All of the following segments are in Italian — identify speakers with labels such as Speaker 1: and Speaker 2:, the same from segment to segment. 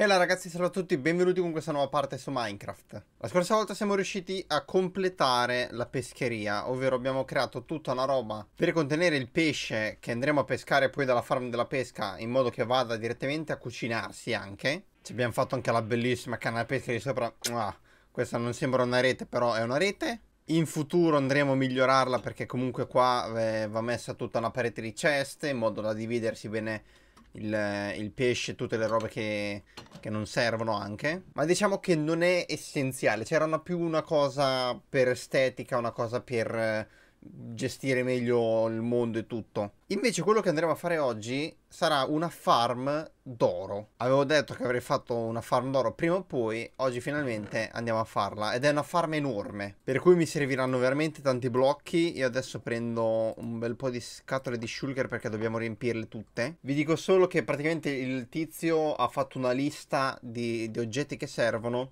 Speaker 1: Hello ragazzi, salve a tutti, benvenuti con questa nuova parte su Minecraft. La scorsa volta siamo riusciti a completare la pescheria, ovvero abbiamo creato tutta una roba per contenere il pesce che andremo a pescare poi dalla farm della pesca in modo che vada direttamente a cucinarsi anche. Ci abbiamo fatto anche la bellissima canna pesca di sopra. Ah, questa non sembra una rete, però è una rete. In futuro andremo a migliorarla perché comunque qua eh, va messa tutta una parete di ceste in modo da dividersi bene il, il pesce, tutte le robe che, che, non servono anche. Ma diciamo che non è essenziale, c'era cioè più una cosa per estetica, una cosa per gestire meglio il mondo e tutto. Invece quello che andremo a fare oggi sarà una farm d'oro. Avevo detto che avrei fatto una farm d'oro prima o poi, oggi finalmente andiamo a farla ed è una farm enorme, per cui mi serviranno veramente tanti blocchi. Io adesso prendo un bel po' di scatole di sugar perché dobbiamo riempirle tutte. Vi dico solo che praticamente il tizio ha fatto una lista di, di oggetti che servono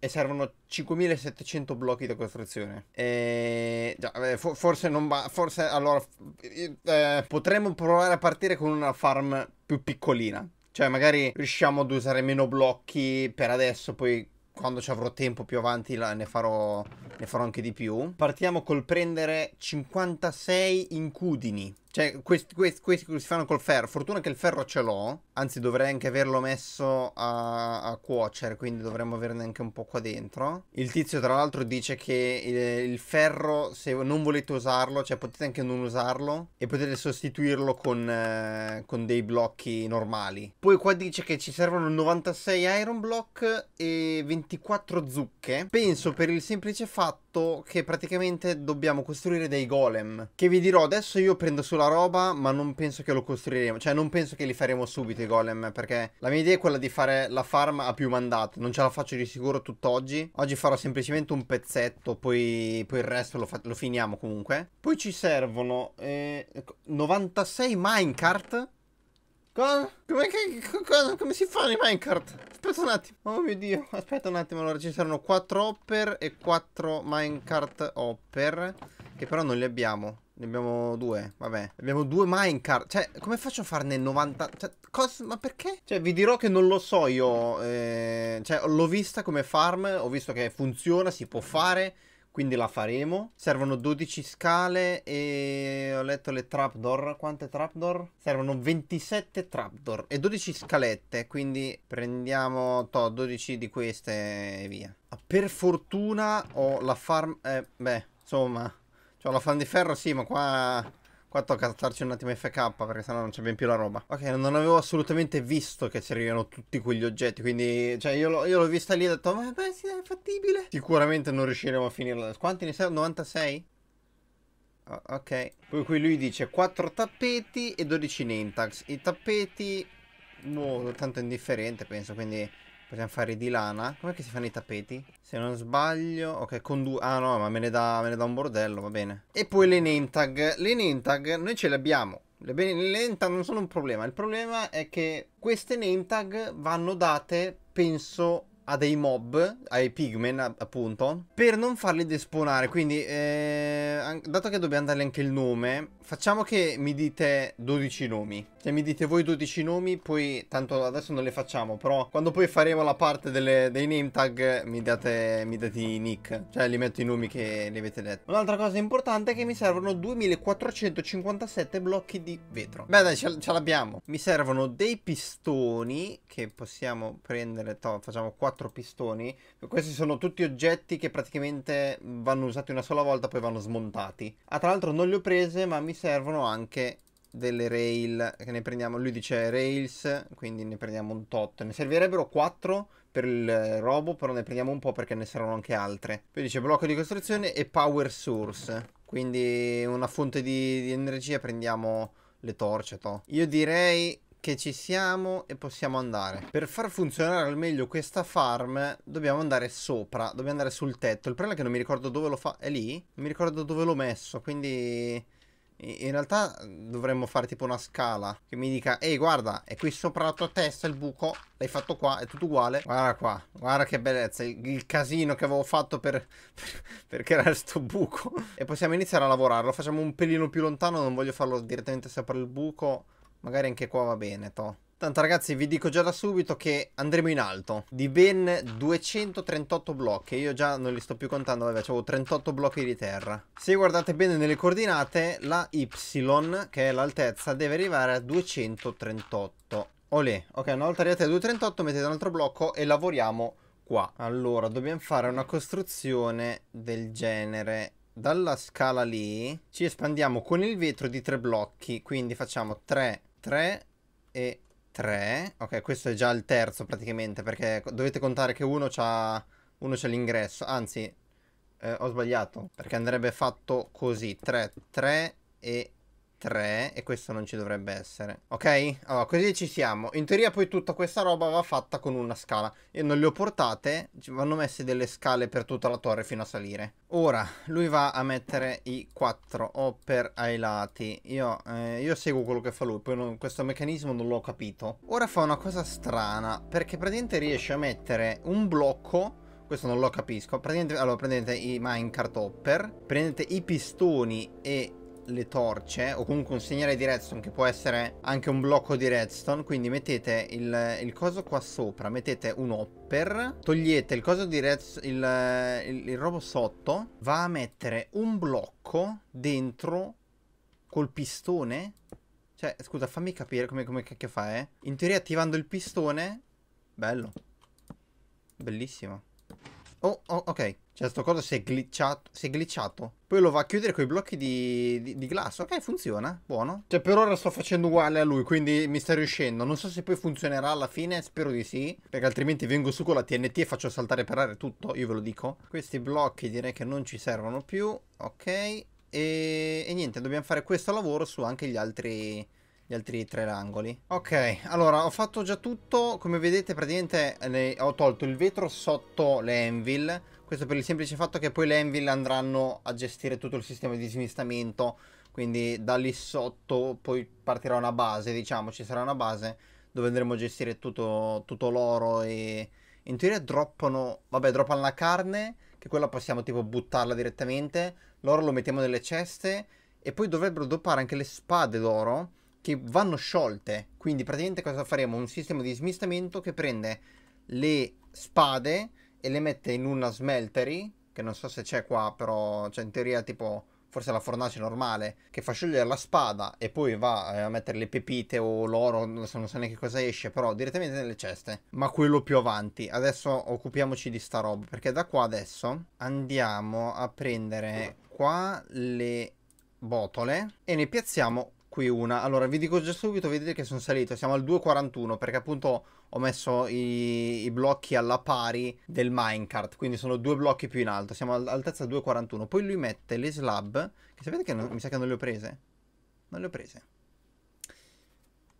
Speaker 1: e servono 5700 blocchi da costruzione. E... Già, forse non va. Forse allora. Eh, potremmo provare a partire con una farm più piccolina. Cioè, magari riusciamo ad usare meno blocchi per adesso, poi quando ci avrò tempo più avanti ne farò, ne farò anche di più. Partiamo col prendere 56 incudini. Cioè, questi, questi, questi, si fanno col ferro. Fortuna che il ferro ce l'ho. Anzi, dovrei anche averlo messo a, a, cuocere, quindi dovremmo averne anche un po' qua dentro. Il tizio, tra l'altro, dice che il, il, ferro, se non volete usarlo, cioè potete anche non usarlo e potete sostituirlo con, eh, con dei blocchi normali. Poi qua dice che ci servono 96 iron block e 24 zucche. Penso per il semplice fatto fatto che praticamente dobbiamo costruire dei golem. Che vi dirò, adesso io prendo sulla roba, ma non penso che lo costruiremo. Cioè, non penso che li faremo subito i golem, perché la mia idea è quella di fare la farm a più mandate. Non ce la faccio di sicuro tutt'oggi. Oggi farò semplicemente un pezzetto, poi, poi il resto lo, lo, finiamo comunque. Poi ci servono eh, 96 ecco, minecart Cosa? Come, che, Come si fa i Minecraft? Aspetta un attimo. Oh mio dio. Aspetta un attimo. Allora ci saranno 4 hopper e 4 Minecraft hopper. Che però non li abbiamo. Ne abbiamo due, vabbè. Abbiamo due minecart. Cioè, come faccio a farne 90? Cioè, cosa? Ma perché? Cioè, vi dirò che non lo so io. Eh, cioè, l'ho vista come farm, ho visto che funziona, si può fare. Quindi la faremo. Servono 12 scale e ho letto le trapdoor. Quante trapdoor? Servono 27 trapdoor e 12 scalette. Quindi prendiamo to, 12 di queste e via. Ah, per fortuna ho la farm... Eh, beh, insomma... ho la fan di ferro sì, ma qua Qua tocca starci un attimo FK perché sennò non c'è ben più la roba. Ok, non avevo assolutamente visto che c'erano tutti quegli oggetti, quindi cioè io, l'ho vista lì e ho detto, ma beh sì, è fattibile. Sicuramente non riusciremo a finirla. Quanti ne servono? 96? Oh, ah, ok. Poi qui lui dice 4 tappeti e 12 Nintax. I tappeti... Boh, tanto indifferente penso, quindi... Possiamo fare di lana. Com'è che si fanno i tappeti? Se non sbaglio... Ok, con due... Ah no, ma me ne, dà, me ne dà un bordello, va bene. E poi le name tag. Le name tag noi ce le abbiamo. Le, le name tag non sono un problema. Il problema è che queste name tag vanno date, penso, a dei mob, ai pigmen appunto, per non farli desponare. Quindi, eh, dato che dobbiamo dargli anche il nome, facciamo che mi dite 12 nomi. Cioè mi dite voi 12 nomi, poi tanto adesso non le facciamo, però quando poi faremo la parte delle, dei name tag mi date, mi date i nick, cioè li metto i nomi che li avete detto. Un'altra cosa importante è che mi servono 2457 blocchi di vetro. Beh dai, ce, ce l'abbiamo. Mi servono dei pistoni che possiamo prendere, to, facciamo 4 pistoni. Questi sono tutti oggetti che praticamente vanno usati una sola volta, poi vanno smontati. Ah tra l'altro non li ho prese, ma mi servono anche delle rail che ne prendiamo lui dice rails quindi ne prendiamo un tot ne servirebbero 4 per il robo però ne prendiamo un po' perché ne saranno anche altre poi dice blocco di costruzione e power source quindi una fonte di, di energia prendiamo le torce to. io direi che ci siamo e possiamo andare per far funzionare al meglio questa farm dobbiamo andare sopra dobbiamo andare sul tetto il problema è che non mi ricordo dove lo fa è lì non mi ricordo dove l'ho messo quindi in realtà dovremmo fare tipo una scala che mi dica, ehi guarda, è qui sopra la tua testa il buco, l'hai fatto qua, è tutto uguale. Guarda qua, guarda che bellezza, il, il casino che avevo fatto per, per, per creare questo buco. e possiamo iniziare a lavorarlo, facciamo un pelino più lontano, non voglio farlo direttamente sopra il buco, magari anche qua va bene, toh. Tanto ragazzi vi dico già da subito che andremo in alto Di ben 238 blocchi Io già non li sto più contando Vabbè avevo 38 blocchi di terra Se guardate bene nelle coordinate La Y che è l'altezza Deve arrivare a 238 Olè Ok una volta arrivate a 238 Mettete un altro blocco e lavoriamo qua Allora dobbiamo fare una costruzione Del genere Dalla scala lì Ci espandiamo con il vetro di tre blocchi Quindi facciamo 3 3 e 3. Ok, questo è già il terzo praticamente, perché dovete contare che uno c'ha, uno c'è l'ingresso. Anzi, eh, ho sbagliato, perché andrebbe fatto così. 3, 3 e 3 e questo non ci dovrebbe essere, ok? Allora, così ci siamo. In teoria poi tutta questa roba va fatta con una scala. E non le ho portate, ci vanno messe delle scale per tutta la torre fino a salire. Ora, lui va a mettere i 4 hopper ai lati. Io, eh, io seguo quello che fa lui, poi non, questo meccanismo non l'ho capito. Ora fa una cosa strana, perché praticamente riesce a mettere un blocco questo non lo capisco. Prendete, allora, prendete i minecart hopper, prendete i pistoni e le torce o comunque un segnale di redstone che può essere anche un blocco di redstone quindi mettete il, il coso qua sopra mettete un hopper togliete il coso di redstone il, il, il robo sotto va a mettere un blocco dentro col pistone cioè scusa fammi capire come, come cacchio fa eh in teoria attivando il pistone bello bellissimo Oh, oh, ok. Cioè, sto coso si è glitchato. Si è glitchato. Poi lo va a chiudere con i blocchi di, di, di, glass. Ok, funziona. Buono. Cioè, per ora sto facendo uguale a lui, quindi mi sta riuscendo. Non so se poi funzionerà alla fine, spero di sì. Perché altrimenti vengo su con la TNT e faccio saltare per aria tutto, io ve lo dico. Questi blocchi direi che non ci servono più. Ok. E, e niente, dobbiamo fare questo lavoro su anche gli altri gli altri tre angoli. Ok, allora ho fatto già tutto, come vedete praticamente le, ho tolto il vetro sotto le anvil, questo per il semplice fatto che poi le anvil andranno a gestire tutto il sistema di smistamento, quindi da lì sotto poi partirà una base, diciamo, ci sarà una base dove andremo a gestire tutto, tutto l'oro e in teoria droppano, vabbè droppano la carne, che quella possiamo tipo buttarla direttamente, l'oro lo mettiamo nelle ceste e poi dovrebbero doppare anche le spade d'oro che vanno sciolte. Quindi praticamente cosa faremo? Un sistema di smistamento che prende le spade e le mette in una smeltery, che non so se c'è qua, però cioè in teoria tipo forse la fornace normale, che fa sciogliere la spada e poi va eh, a mettere le pepite o l'oro, non so, non so neanche cosa esce, però direttamente nelle ceste. Ma quello più avanti. Adesso occupiamoci di sta roba, perché da qua adesso andiamo a prendere qua le botole e ne piazziamo qui una. Allora, vi dico già subito, vedete che sono salito. Siamo al 2.41 perché appunto ho messo i, i, blocchi alla pari del minecart. Quindi sono due blocchi più in alto. Siamo all'altezza 2.41. Poi lui mette le slab. Che sapete che non, mi sa che non le ho prese? Non le ho prese.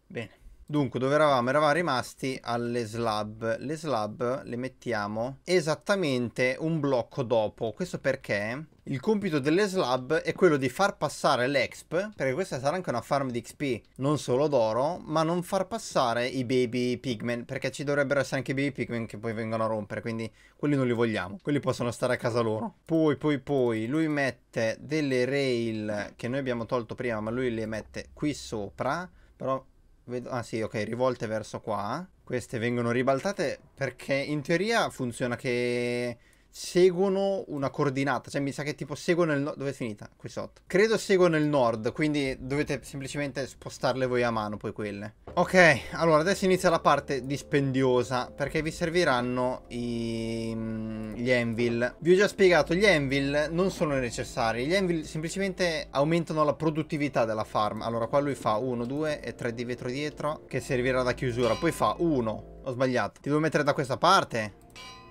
Speaker 1: Bene. Dunque, dove eravamo? Eravamo rimasti alle slab. Le slab le mettiamo esattamente un blocco dopo. Questo perché il compito delle slab è quello di far passare l'exp, perché questa sarà anche una farm di XP, non solo d'oro, ma non far passare i baby pigmen, perché ci dovrebbero essere anche i baby pigmen che poi vengono a rompere, quindi quelli non li vogliamo. Quelli possono stare a casa loro. Poi, poi, poi, lui mette delle rail che noi abbiamo tolto prima, ma lui le mette qui sopra, però Vedo... Ah sì, ok, rivolte verso qua. Queste vengono ribaltate perché in teoria funziona che seguono una coordinata, cioè mi sa che tipo seguono il nord, dove è finita? Qui sotto. Credo seguono il nord, quindi dovete semplicemente spostarle voi a mano poi quelle. Ok, allora adesso inizia la parte dispendiosa, perché vi serviranno i... Mm, gli anvil. Vi ho già spiegato, gli anvil non sono necessari, gli anvil semplicemente aumentano la produttività della farm. Allora qua lui fa 1, 2 e 3 di vetro dietro, che servirà da chiusura, poi fa 1, ho sbagliato. Ti devo mettere da questa parte?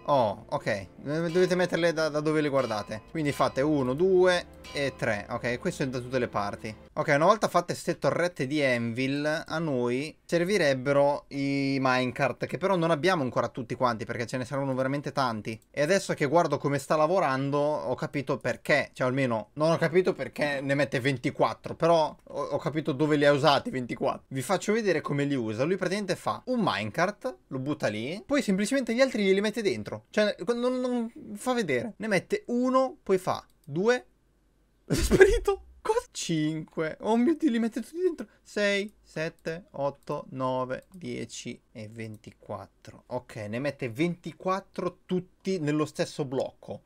Speaker 1: Oh, ok. Dovete metterle da, da, dove le guardate. Quindi fate 1, 2 e 3. Ok, questo è da tutte le parti. Ok, una volta fatte queste torrette di Anvil, a noi servirebbero i minecart, che però non abbiamo ancora tutti quanti, perché ce ne saranno veramente tanti. E adesso che guardo come sta lavorando, ho capito perché, cioè almeno non ho capito perché ne mette 24, però ho, ho capito dove li ha usati 24. Vi faccio vedere come li usa. Lui praticamente fa un minecart, lo butta lì, poi semplicemente gli altri glieli mette dentro. Cioè, non, non fa vedere. Ne mette uno, poi fa due... È sparito! Cosa 5? Oh mio Dio, li mette tutti dentro. 6, 7, 8, 9, 10 e 24. Ok, ne mette 24 tutti nello stesso blocco.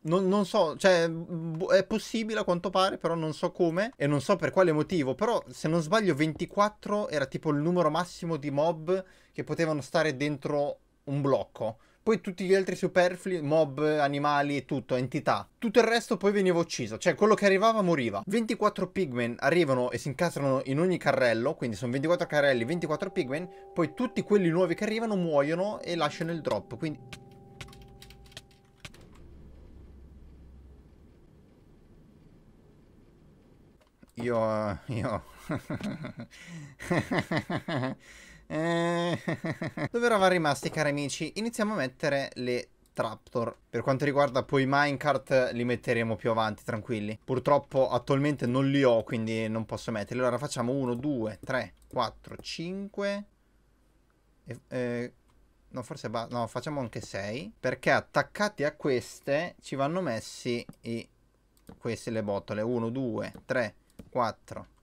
Speaker 1: Non, non, so, cioè è possibile a quanto pare, però non so come e non so per quale motivo, però se non sbaglio 24 era tipo il numero massimo di mob che potevano stare dentro un blocco poi tutti gli altri superflui, mob, animali e tutto, entità. Tutto il resto poi veniva ucciso, cioè quello che arrivava moriva. 24 pigmen arrivano e si incastrano in ogni carrello, quindi sono 24 carrelli, 24 pigmen, poi tutti quelli nuovi che arrivano muoiono e lasciano il drop, quindi... Io... Eh, io... Eh. Dove eravamo rimasti, cari amici? Iniziamo a mettere le Traptor. Per quanto riguarda poi minecart li metteremo più avanti, tranquilli. Purtroppo attualmente non li ho, quindi non posso metterli. Allora facciamo 1, 2, 3, 4, 5... no, forse basta. no, facciamo anche 6. Perché attaccati a queste ci vanno messi i... queste le botole. 1, 2, 3, 4, 5.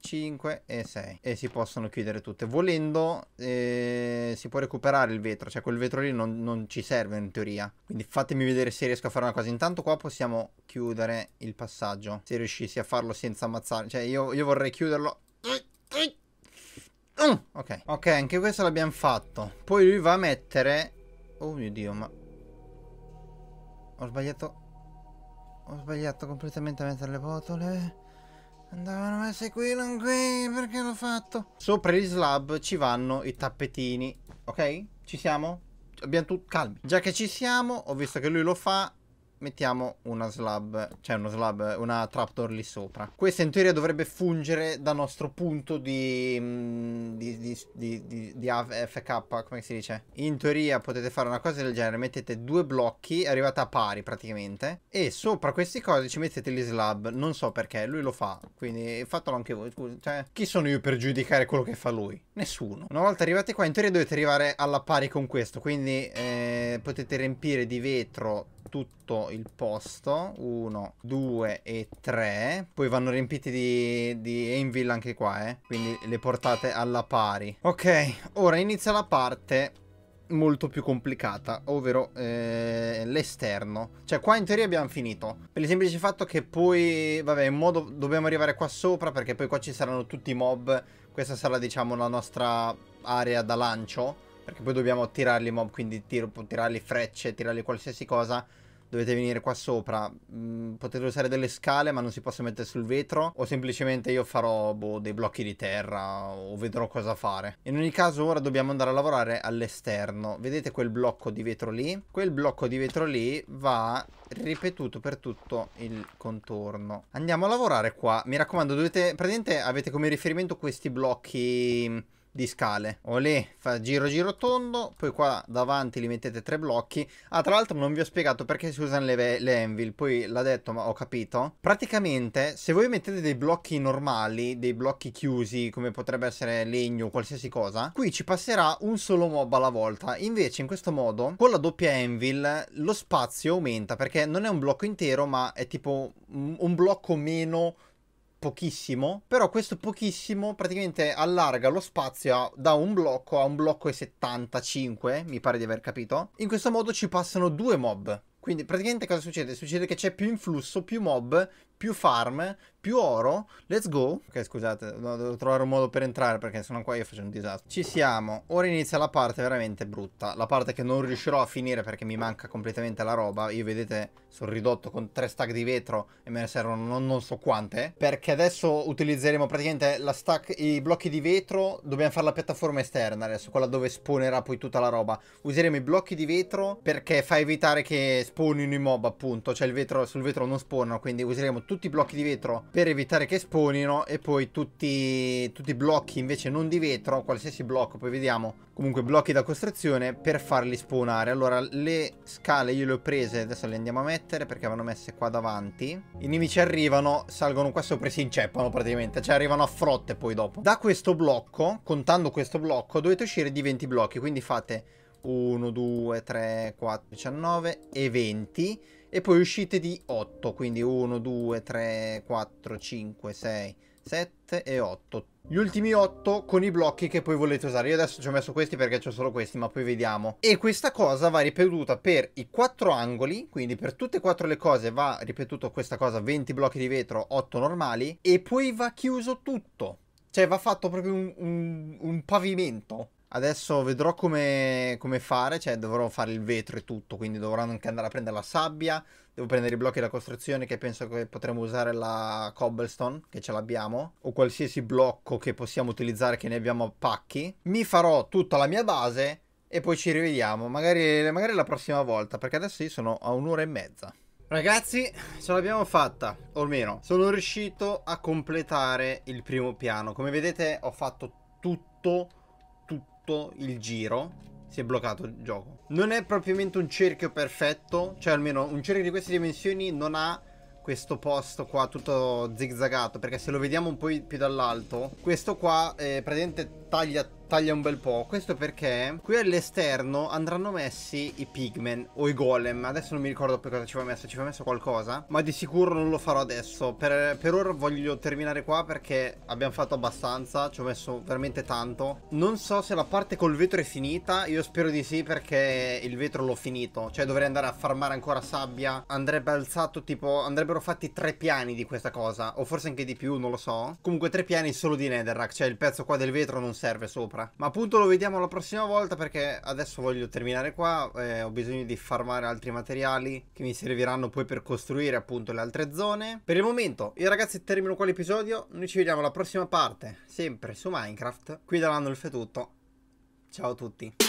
Speaker 1: 5 e 6 e si possono chiudere tutte volendo eh, si può recuperare il vetro cioè quel vetro lì non, non, ci serve in teoria quindi fatemi vedere se riesco a fare una cosa intanto qua possiamo chiudere il passaggio se riuscissi a farlo senza ammazzare cioè io, io vorrei chiuderlo mm, ok ok anche questo l'abbiamo fatto poi lui va a mettere oh mio dio ma ho sbagliato ho sbagliato completamente a mettere le botole Andavano messi qui, non qui, perché l'ho fatto? Sopra gli slab ci vanno i tappetini, ok? Ci siamo? Abbiamo tutto... calmi. Già che ci siamo, ho visto che lui lo fa, mettiamo una slab, cioè uno slab, una trapdoor lì sopra. Questa in teoria dovrebbe fungere da nostro punto di, mm, di, di, di AFK, come si dice? In teoria potete fare una cosa del genere, mettete due blocchi, arrivate a pari praticamente, e sopra questi cosi ci mettete gli slab, non so perché, lui lo fa, quindi fatelo anche voi, scusa, cioè, chi sono io per giudicare quello che fa lui? Nessuno. Una volta arrivati qua, in teoria dovete arrivare alla pari con questo, quindi eh, potete riempire di vetro tutto il posto Uno, due e tre. Poi vanno riempiti di, di Envil anche qua eh Quindi le portate alla pari Ok ora inizia la parte molto più complicata, ovvero eh, l'esterno. Cioè qua in teoria abbiamo finito, per il semplice fatto che poi, vabbè, in modo dobbiamo arrivare qua sopra perché poi qua ci saranno tutti i mob questa sarà, diciamo, la nostra area da lancio. Perché poi dobbiamo tirarli mob, quindi tir tirarli frecce, tirarli qualsiasi cosa dovete venire qua sopra. Mm, potete usare delle scale, ma non si possono mettere sul vetro. O semplicemente io farò boh, dei blocchi di terra o vedrò cosa fare. In ogni caso, ora dobbiamo andare a lavorare all'esterno. Vedete quel blocco di vetro lì? Quel blocco di vetro lì va ripetuto per tutto il contorno. Andiamo a lavorare qua. Mi raccomando, dovete... Praticamente avete come riferimento questi blocchi di scale. Olè, fa giro giro tondo, poi qua davanti li mettete tre blocchi. Ah, tra l'altro non vi ho spiegato perché si usano le, le anvil, poi l'ha detto ma ho capito. Praticamente se voi mettete dei blocchi normali, dei blocchi chiusi come potrebbe essere legno o qualsiasi cosa, qui ci passerà un solo mob alla volta. Invece in questo modo con la doppia anvil lo spazio aumenta perché non è un blocco intero ma è tipo un blocco meno pochissimo, però questo pochissimo praticamente allarga lo spazio da un blocco a un blocco e 75, mi pare di aver capito. In questo modo ci passano due mob. Quindi praticamente cosa succede? Succede che c'è più influsso, più mob, più farm, più oro. Let's go. Ok, scusate, devo trovare un modo per entrare perché sennò qua io faccio un disastro. Ci siamo. Ora inizia la parte veramente brutta. La parte che non riuscirò a finire perché mi manca completamente la roba. Io vedete, sono ridotto con tre stack di vetro e me ne servono non, non so quante. Perché adesso utilizzeremo praticamente la stack, i blocchi di vetro. Dobbiamo fare la piattaforma esterna adesso, quella dove spawnerà poi tutta la roba. Useremo i blocchi di vetro perché fa evitare che spawnino i mob appunto. Cioè il vetro, sul vetro non spawnano, quindi useremo tutti i blocchi di vetro per evitare che spawnino e poi tutti, tutti i blocchi invece non di vetro, qualsiasi blocco, poi vediamo, comunque blocchi da costruzione per farli spawnare. Allora le scale io le ho prese, adesso le andiamo a mettere perché vanno messe qua davanti. I nemici arrivano, salgono qua sopra e si inceppano praticamente, cioè arrivano a frotte poi dopo. Da questo blocco, contando questo blocco, dovete uscire di 20 blocchi, quindi fate 1, 2, 3, 4, 19 e 20 e poi uscite di 8, quindi 1, 2, 3, 4, 5, 6, 7 e 8. Gli ultimi 8 con i blocchi che poi volete usare. Io adesso ci ho messo questi perché ho solo questi, ma poi vediamo. E questa cosa va ripetuta per i 4 angoli, quindi per tutte e quattro le cose va ripetuto questa cosa, 20 blocchi di vetro, 8 normali, e poi va chiuso tutto. Cioè va fatto proprio un, un, un pavimento Adesso vedrò come, come, fare, cioè dovrò fare il vetro e tutto, quindi dovrò anche andare a prendere la sabbia, devo prendere i blocchi da costruzione che penso che potremo usare la cobblestone, che ce l'abbiamo, o qualsiasi blocco che possiamo utilizzare che ne abbiamo a pacchi. Mi farò tutta la mia base e poi ci rivediamo, magari, magari la prossima volta, perché adesso io sono a un'ora e mezza. Ragazzi, ce l'abbiamo fatta, o almeno sono riuscito a completare il primo piano. Come vedete ho fatto tutto tutto il giro si è bloccato il gioco. Non è propriamente un cerchio perfetto, cioè almeno un cerchio di queste dimensioni non ha questo posto qua tutto zigzagato, perché se lo vediamo un po' più dall'alto, questo qua eh, praticamente taglia taglia un bel po'. Questo perché qui all'esterno andranno messi i pigmen o i golem. Adesso non mi ricordo più cosa ci va messo, ci va messo qualcosa. Ma di sicuro non lo farò adesso. Per, per ora voglio terminare qua perché abbiamo fatto abbastanza. Ci ho messo veramente tanto. Non so se la parte col vetro è finita. Io spero di sì perché il vetro l'ho finito. Cioè dovrei andare a farmare ancora sabbia. Andrebbe alzato tipo... Andrebbero fatti tre piani di questa cosa. O forse anche di più, non lo so. Comunque tre piani solo di netherrack. Cioè il pezzo qua del vetro non serve sopra sopra. Ma appunto lo vediamo la prossima volta perché adesso voglio terminare qua. Eh, ho bisogno di farmare altri materiali che mi serviranno poi per costruire appunto le altre zone. Per il momento io ragazzi termino qua l'episodio. Noi ci vediamo alla prossima parte, sempre su Minecraft. Qui da Landolf è tutto. Ciao a tutti.